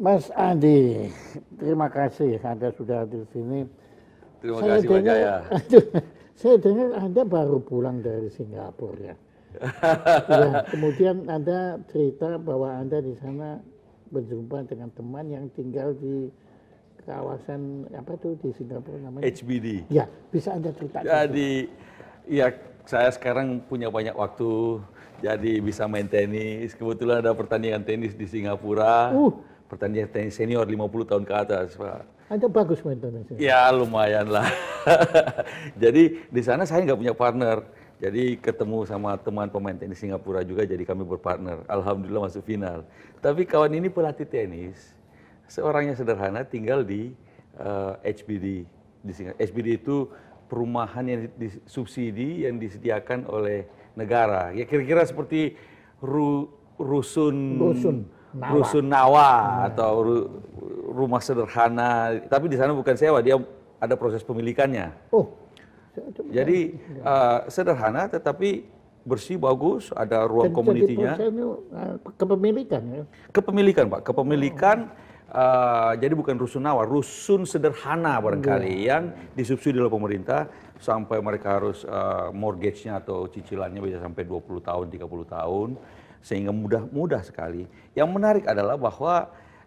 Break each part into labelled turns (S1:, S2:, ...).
S1: Mas Andi, terima kasih Anda sudah hadir di sini.
S2: Terima saya kasih dengar, banyak ya.
S1: saya dengar Anda baru pulang dari Singapura ya. ya kemudian Anda cerita bahwa Anda di sana berjumpa dengan teman yang tinggal di kawasan apa itu di Singapura namanya? HBD. Ya, bisa Anda ceritakan. Jadi,
S2: itu? ya saya sekarang punya banyak waktu, jadi bisa main tenis. Kebetulan ada pertandingan tenis di Singapura. Uh pertandingan senior 50 tahun ke atas, Pak.
S1: Anda ah, bagus main tenis.
S2: Ya lumayan lah. jadi di sana saya nggak punya partner. Jadi ketemu sama teman pemain tenis Singapura juga, jadi kami berpartner. Alhamdulillah masuk final. Tapi kawan ini pelatih tenis, seorang yang sederhana tinggal di uh, eh, HBD. Di Singapura. HBD itu perumahan yang disubsidi yang disediakan oleh negara. Ya kira-kira seperti ru, rusun. Rusun Nawa. rusun Nawa hmm. atau ru, rumah sederhana, tapi di sana bukan sewa, dia ada proses pemilikannya.
S1: Oh. Jadi
S2: uh, sederhana tetapi bersih bagus, ada ruang komunitinya.
S1: Eh,
S2: kepemilikan ya. Kepemilikan, Pak. Kepemilikan oh. Uh, jadi bukan rusun nawa, rusun sederhana barangkali iya. yang disubsidi oleh pemerintah sampai mereka harus uh, mortgage-nya atau cicilannya bisa sampai 20 tahun, 30 tahun sehingga mudah-mudah sekali. Yang menarik adalah bahwa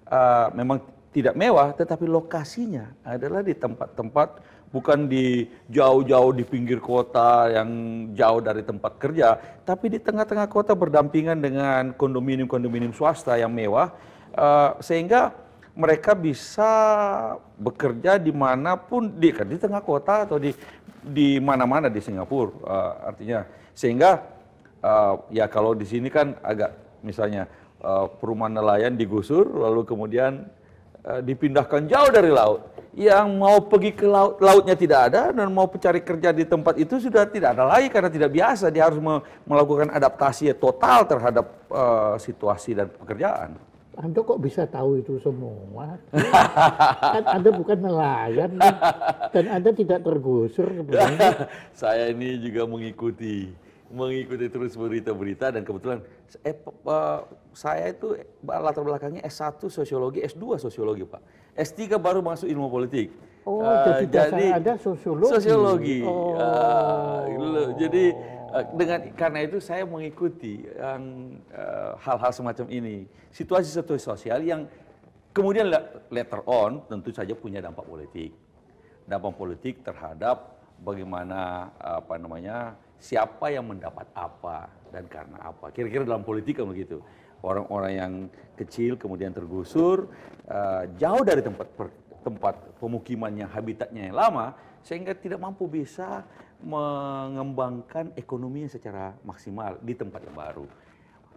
S2: uh, memang tidak mewah, tetapi lokasinya adalah di tempat-tempat bukan di jauh-jauh di pinggir kota yang jauh dari tempat kerja, tapi di tengah-tengah kota berdampingan dengan kondominium-kondominium swasta yang mewah, uh, sehingga mereka bisa bekerja dimanapun di di tengah kota atau di di mana-mana di Singapura uh, artinya sehingga uh, ya kalau di sini kan agak misalnya uh, perumahan nelayan digusur lalu kemudian uh, dipindahkan jauh dari laut. Yang mau pergi ke laut, lautnya tidak ada dan mau mencari kerja di tempat itu sudah tidak ada lagi karena tidak biasa. Dia harus melakukan adaptasi total terhadap uh, situasi dan pekerjaan.
S1: Anda kok bisa tahu itu semua?
S2: kan Anda
S1: bukan nelayan dan Anda tidak
S2: tergusur sebenarnya. Saya ini juga mengikuti mengikuti terus berita-berita dan kebetulan eh, saya itu eh, latar belakangnya S1 sosiologi, S2 sosiologi, Pak. S3 baru masuk ilmu politik. Oh, uh, jadi, jadi ada
S1: sosiologi. Sosiologi. Ah, oh.
S2: Uh, jadi eh, dengan karena itu saya mengikuti yang uh, hal-hal semacam ini. Situasi-situasi sosial yang kemudian later on tentu saja punya dampak politik. Dampak politik terhadap bagaimana apa namanya siapa yang mendapat apa dan karena apa. Kira-kira dalam politik kan begitu. Orang-orang yang kecil kemudian tergusur uh, jauh dari tempat per, tempat pemukimannya, habitatnya yang lama sehingga tidak mampu bisa mengembangkan ekonominya secara maksimal di tempat yang baru.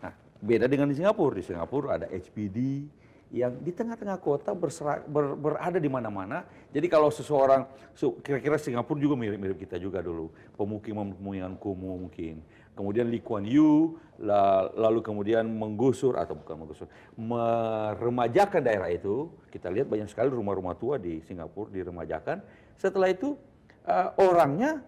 S2: Nah, beda dengan di Singapura. Di Singapura ada HPD, yang di tengah-tengah kota berserak, ber, berada di mana-mana. Jadi kalau seseorang, kira-kira Singapura juga mirip-mirip kita juga dulu, pemukiman-pemukiman kumuh mungkin. Kemudian Lee Kuan Yew, lalu kemudian menggusur, atau bukan menggusur, meremajakan daerah itu. Kita lihat banyak sekali rumah-rumah tua di Singapura diremajakan. Setelah itu, uh, orangnya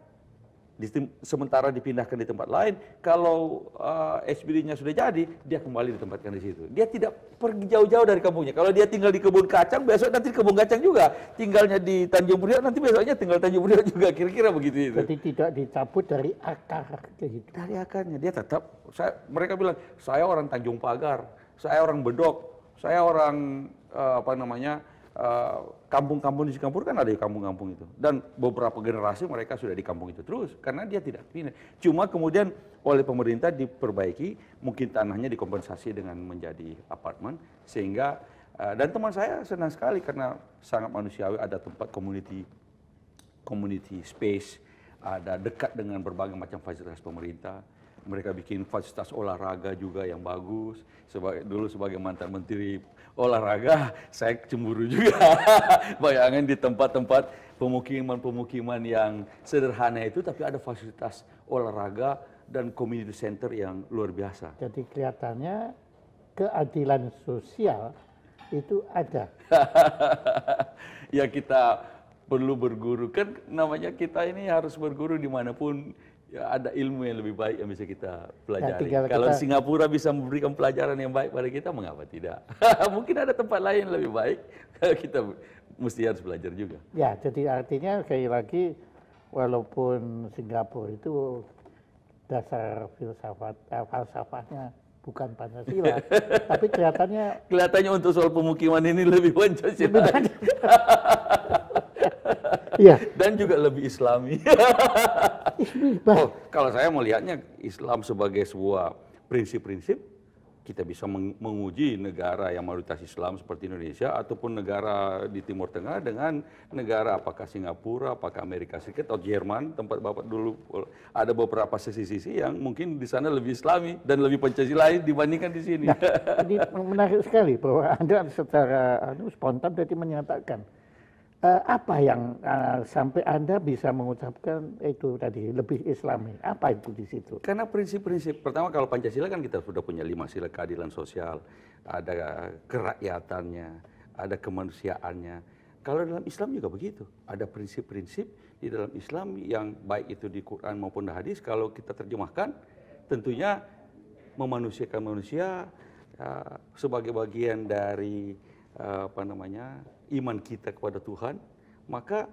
S2: di, sementara dipindahkan di tempat lain. Kalau uh, eh, SPD-nya sudah jadi, dia kembali ditempatkan di situ. Dia tidak pergi jauh-jauh dari kampungnya. Kalau dia tinggal di kebun kacang, besok nanti di kebun kacang juga. Tinggalnya di Tanjung Priok, nanti besoknya tinggal Tanjung Priok juga. Kira-kira begitu itu.
S1: Jadi tidak dicabut dari akar kehidupan. Dari akarnya dia tetap.
S2: Saya, mereka bilang saya orang Tanjung Pagar, saya orang Bedok, saya orang uh, apa namanya? Eh, kampung-kampung uh, di Singapura kan ada di kampung-kampung itu. Dan beberapa generasi mereka sudah di kampung itu terus karena dia tidak pindah. Cuma kemudian oleh pemerintah diperbaiki, mungkin tanahnya dikompensasi dengan menjadi apartemen sehingga uh, dan teman saya senang sekali karena sangat manusiawi ada tempat community community space ada dekat dengan berbagai macam fasilitas pemerintah mereka bikin fasilitas olahraga juga yang bagus. Sebagai dulu sebagai mantan menteri olahraga, saya cemburu juga. Bayangin di tempat-tempat pemukiman-pemukiman yang sederhana itu tapi ada fasilitas olahraga dan community center yang luar biasa.
S1: Jadi kelihatannya keadilan sosial itu ada.
S2: ya kita perlu berguru kan namanya kita ini harus berguru dimanapun ya ada ilmu yang lebih baik yang bisa kita pelajari. Ya, Kalau Singapura bisa memberikan pelajaran yang baik pada kita, mengapa tidak? Mungkin ada tempat lain yang lebih baik. kita mesti harus belajar juga.
S1: Ya, jadi artinya sekali lagi walaupun Singapura itu dasar filsafat eh,
S2: falsafatnya bukan Pancasila, tapi
S1: kelihatannya
S2: kelihatannya untuk soal pemukiman ini lebih Pancasila. Iya. Dan juga lebih islami. oh, kalau saya melihatnya Islam sebagai sebuah prinsip-prinsip kita bisa menguji negara yang mayoritas Islam seperti Indonesia ataupun negara di Timur Tengah dengan negara apakah Singapura, apakah Amerika Serikat atau Jerman tempat bapak dulu ada beberapa sisi-sisi yang mungkin di sana lebih Islami dan lebih pancasila dibandingkan di sini. Nah,
S1: jadi menarik sekali bahwa Anda secara anu, spontan tadi menyatakan Eh, apa yang eh, sampai Anda bisa mengucapkan itu tadi lebih islami? Apa itu di situ?
S2: Karena prinsip-prinsip pertama kalau Pancasila kan kita sudah punya lima sila keadilan sosial, ada kerakyatannya, ada kemanusiaannya. Kalau dalam Islam juga begitu. Ada prinsip-prinsip di dalam Islam yang baik itu di Quran maupun di hadis kalau kita terjemahkan tentunya memanusiakan manusia uh, sebagai bagian dari apa namanya iman kita kepada Tuhan, maka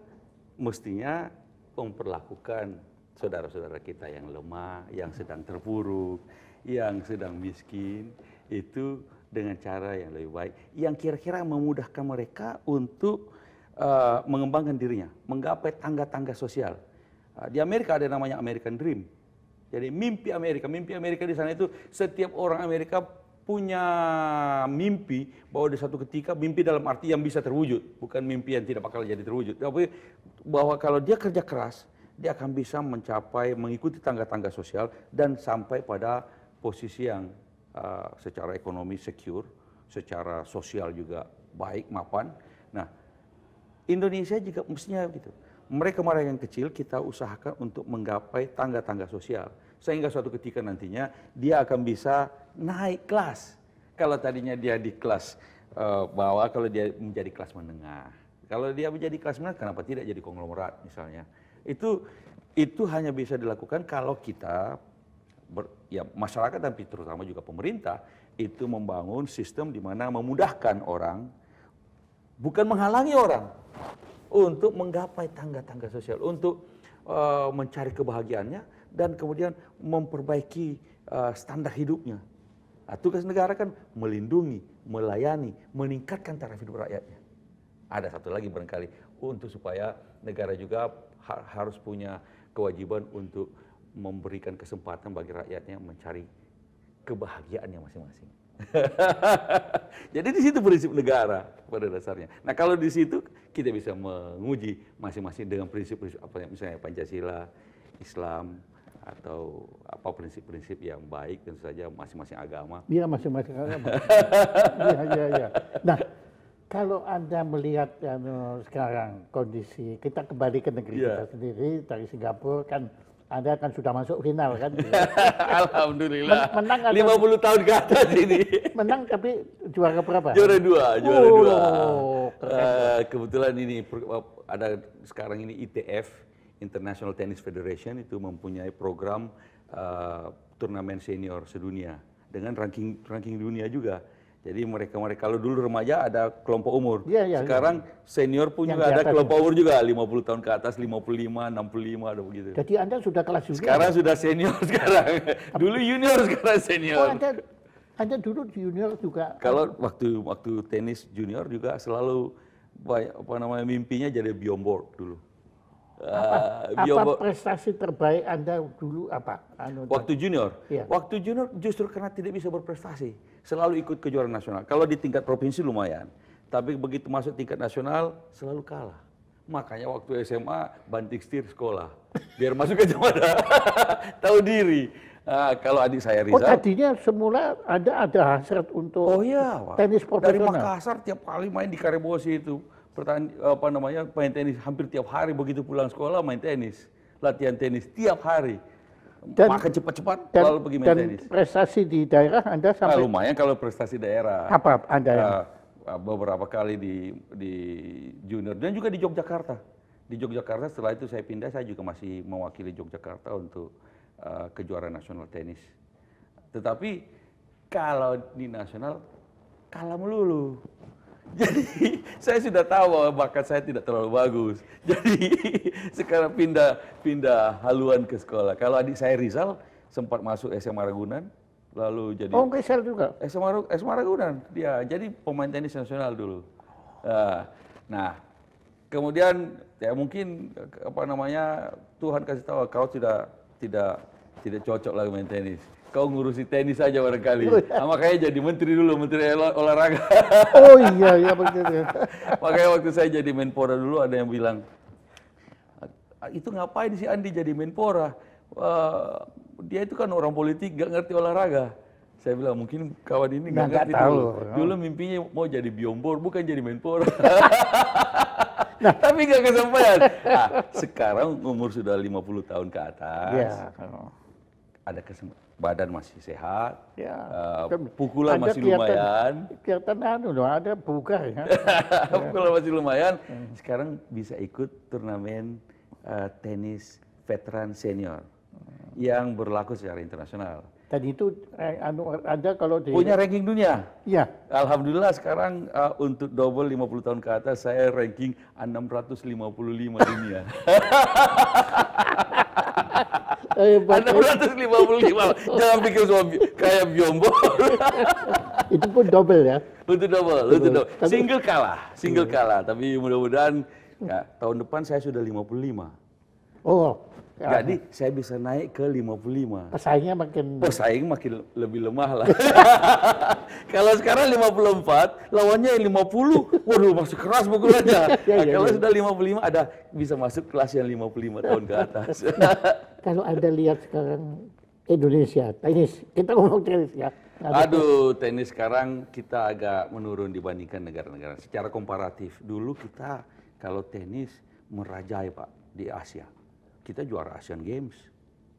S2: mestinya memperlakukan saudara-saudara kita yang lemah, yang sedang terpuruk, yang sedang miskin, itu dengan cara yang lebih baik, yang kira-kira memudahkan mereka untuk uh, mengembangkan dirinya, menggapai tangga-tangga sosial. Uh, di Amerika ada namanya American Dream. Jadi mimpi Amerika, mimpi Amerika di sana itu setiap orang Amerika punya mimpi bahwa di satu ketika mimpi dalam arti yang bisa terwujud, bukan mimpi yang tidak bakal jadi terwujud. Tapi bahwa kalau dia kerja keras, dia akan bisa mencapai mengikuti tangga-tangga sosial dan sampai pada posisi yang uh, secara ekonomi secure, secara sosial juga baik mapan. Nah, Indonesia juga mestinya gitu. Mereka-mereka yang kecil kita usahakan untuk menggapai tangga-tangga sosial sehingga suatu ketika nantinya dia akan bisa naik kelas. Kalau tadinya dia di kelas uh, bawah, kalau dia menjadi kelas menengah. Kalau dia menjadi kelas menengah, kenapa tidak jadi konglomerat misalnya? Itu itu hanya bisa dilakukan kalau kita ber, ya masyarakat tapi terutama juga pemerintah itu membangun sistem di mana memudahkan orang bukan menghalangi orang untuk menggapai tangga-tangga sosial untuk uh, mencari kebahagiaannya dan kemudian memperbaiki uh, standar hidupnya Nah, tugas negara kan melindungi, melayani, meningkatkan taraf hidup rakyatnya. Ada satu lagi barangkali untuk supaya negara juga ha harus punya kewajiban untuk memberikan kesempatan bagi rakyatnya mencari kebahagiaannya masing-masing. Jadi di situ prinsip negara pada dasarnya. Nah kalau di situ kita bisa menguji masing-masing dengan prinsip-prinsip apa misalnya Pancasila, Islam, atau apa prinsip-prinsip yang baik tentu saja masing-masing agama. Iya masing-masing agama. Iya iya iya.
S1: Nah kalau anda melihat ya, sekarang kondisi kita kembali ke negeri yeah. kita sendiri dari Singapura kan anda kan sudah masuk final kan?
S2: Alhamdulillah. Men menang atau... 50 tahun ke atas ini.
S1: menang tapi juara berapa? Juara dua, juara oh, dua. Oh, uh,
S2: kebetulan ini ada sekarang ini ITF International Tennis Federation itu mempunyai program uh, turnamen senior sedunia dengan ranking ranking dunia juga. Jadi mereka mereka kalau dulu remaja ada kelompok umur. Ya, ya, Sekarang ya. senior pun juga ada kelompok umur juga 50 tahun ke atas, 55, 65 ada begitu. Jadi Anda sudah kelas junior. Sekarang ya? sudah senior sekarang. dulu junior sekarang senior. Oh, anda,
S1: anda dulu junior juga. Kalau
S2: waktu waktu tenis junior juga selalu apa namanya mimpinya jadi biombor dulu apa, uh, apa
S1: prestasi terbaik Anda dulu apa? Anu, waktu junior. Ya. Waktu junior justru
S2: karena tidak bisa berprestasi, selalu ikut kejuaraan nasional. Kalau di tingkat provinsi lumayan, tapi begitu masuk tingkat nasional selalu kalah. Makanya waktu SMA banting setir sekolah biar masuk ke jamada. Tahu diri. Nah, kalau adik saya oh, Rizal. Oh tadinya
S1: semula ada ada hasrat untuk oh, iya. tenis profesional. Dari Makassar
S2: tiap kali main di Karebosi itu pertanyaan apa namanya main tenis hampir tiap hari begitu pulang sekolah main tenis latihan tenis tiap hari dan, makan cepat-cepat lalu pergi main dan tenis
S1: prestasi di daerah anda ah, sampai nah, lumayan
S2: kalau prestasi daerah apa anda yang... uh, beberapa kali di di junior dan juga di Yogyakarta di Yogyakarta setelah itu saya pindah saya juga masih mewakili Yogyakarta untuk uh, kejuaraan nasional tenis tetapi kalau di nasional kalah melulu Jadi saya sudah tahu bahwa bakat saya tidak terlalu bagus. Jadi sekarang pindah pindah haluan ke sekolah. Kalau adik saya Rizal sempat masuk SMA Ragunan, lalu jadi Oh, Rizal juga. SMA, SMA Ragunan dia jadi pemain tenis nasional dulu. Ah, nah, kemudian ya mungkin apa namanya Tuhan kasih tahu kalau tidak tidak tidak cocok lagi main tenis kau ngurusi tenis aja barangkali. Oh, iya. Nah, jadi menteri dulu, menteri olahraga. Oh iya, iya begitu. Iya. makanya waktu saya jadi Menpora dulu ada yang bilang, ah, itu ngapain sih Andi jadi Menpora? Uh, dia itu kan orang politik, gak ngerti olahraga. Saya bilang mungkin kawan ini gak nah, ngerti tahu. dulu. Dulu mimpinya mau jadi biombor, bukan jadi Menpora. nah. Tapi gak kesempatan. Nah, sekarang umur sudah 50 tahun ke atas. Ya. Ada kesempatan badan masih sehat, ya. uh, pukulan masih lumayan.
S1: Kelihatan anu dong, ada buka ya.
S2: pukulan masih lumayan. Sekarang bisa ikut turnamen uh, tenis veteran senior hmm. yang berlaku secara internasional. Dan itu eh,
S1: anu ada kalau di punya ranking dunia. Iya.
S2: Alhamdulillah sekarang uh, untuk double 50 tahun ke atas saya ranking 655 dunia. Eh, lima puluh lima Jangan pikir semua kayak biombo.
S1: itu pun double ya.
S2: Itu double, itu double. Tapi, single kalah, single iya. kalah. Tapi mudah-mudahan ya, tahun depan saya sudah lima puluh lima Oh, jadi saya bisa naik ke 55. Pesaingnya makin pesaing makin lebih lemah lah. kalau sekarang 54, lawannya 50. Waduh, masih keras pukulannya. ya, iya, nah, ya, kalau ya. sudah 55 ada bisa masuk kelas yang 55 tahun ke atas. nah,
S1: kalau Anda lihat sekarang Indonesia tenis, kita ngomong tenis ya. Nah, Aduh,
S2: tenis sekarang kita agak menurun dibandingkan negara-negara. Secara komparatif, dulu kita kalau tenis merajai, Pak, di Asia kita juara Asian Games.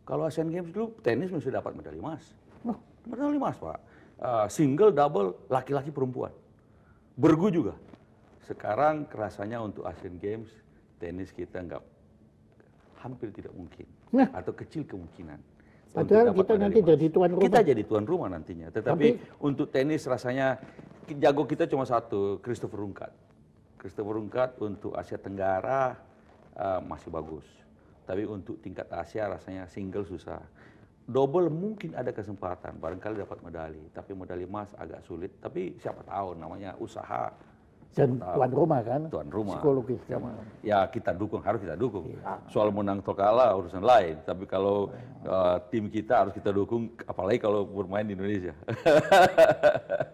S2: Kalau Asian Games dulu tenis mesti dapat medali emas. Oh. medali emas pak. Uh, single, double, laki-laki perempuan. Bergu juga. Sekarang rasanya untuk Asian Games tenis kita nggak hampir tidak mungkin nah. atau kecil kemungkinan. Padahal kita nanti emas. jadi tuan rumah. Kita jadi tuan rumah nantinya. Tetapi Tapi, untuk tenis rasanya jago kita cuma satu, Christopher Rungkat. Christopher Rungkat untuk Asia Tenggara uh, masih bagus. Tapi untuk tingkat Asia rasanya single susah. Double mungkin ada kesempatan, barangkali dapat medali. Tapi medali emas agak sulit. Tapi siapa tahu namanya usaha.
S1: Dan tuan rumah kan? Tuan rumah. Psikologis. Kan? Siapa?
S2: Ya kita dukung, harus kita dukung. Ya. Soal menang atau kalah urusan lain. Tapi kalau ya. uh, tim kita harus kita dukung, apalagi kalau bermain di Indonesia.